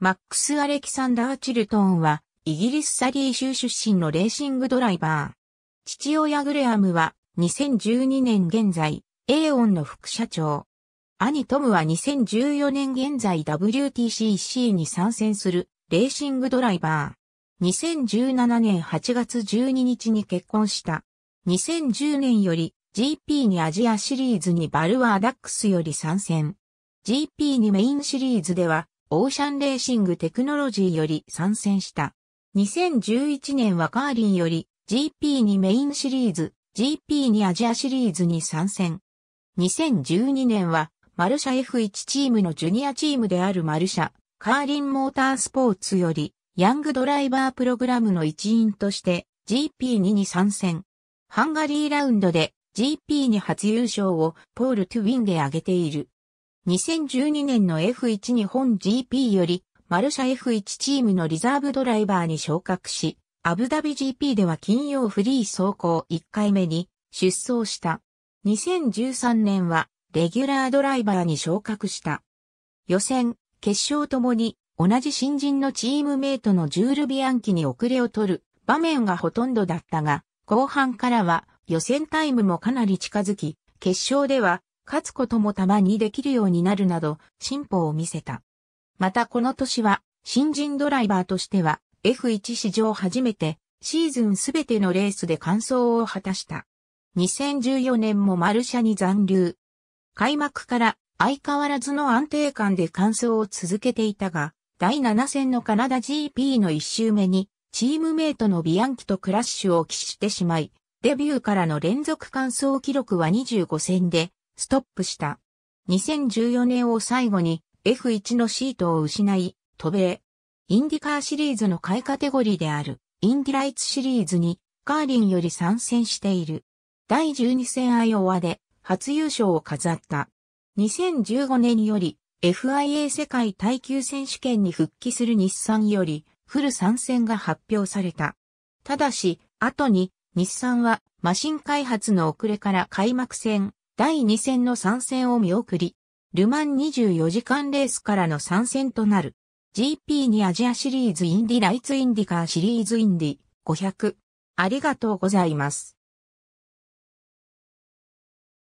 マックス・アレキサンダー・チルトンは、イギリス・サリー州出身のレーシングドライバー。父親グレアムは、2012年現在、エーオンの副社長。兄トムは2014年現在 WTCC に参戦するレーシングドライバー。2017年8月12日に結婚した。2010年より GP にアジアシリーズにバルワーダックスより参戦。GP にメインシリーズではオーシャンレーシングテクノロジーより参戦した。2011年はカーリンより GP にメインシリーズ、GP にアジアシリーズに参戦。2012年はマルシャ F1 チームのジュニアチームであるマルシャ、カーリンモータースポーツよりヤングドライバープログラムの一員として GP2 に参戦。ハンガリーラウンドで GP に初優勝をポール・トゥウィンで挙げている。2012年の F1 日本 GP より、マルシャ F1 チームのリザーブドライバーに昇格し、アブダビ GP では金曜フリー走行1回目に出走した。2013年はレギュラードライバーに昇格した。予選、決勝ともに同じ新人のチームメイトのジュール・ビアンキに遅れを取る場面がほとんどだったが、後半からは予選タイムもかなり近づき、決勝では勝つこともたまにできるようになるなど進歩を見せた。またこの年は新人ドライバーとしては F1 史上初めてシーズンすべてのレースで完走を果たした。2014年もマルシャに残留。開幕から相変わらずの安定感で完走を続けていたが、第7戦のカナダ GP の1周目に、チームメイトのビアンキとクラッシュを喫してしまい、デビューからの連続完走記録は25戦でストップした。2014年を最後に F1 のシートを失い、渡米。インディカーシリーズの買いカテゴリーである、インディライツシリーズに、カーリンより参戦している。第12戦アイオワで、初優勝を飾った。2015年より、FIA 世界耐久選手権に復帰する日産より、フル参戦が発表された。ただし、後に、日産は、マシン開発の遅れから開幕戦、第2戦の参戦を見送り、ルマン24時間レースからの参戦となる。GP にアジアシリーズインディライツインディカーシリーズインディ500。ありがとうございます。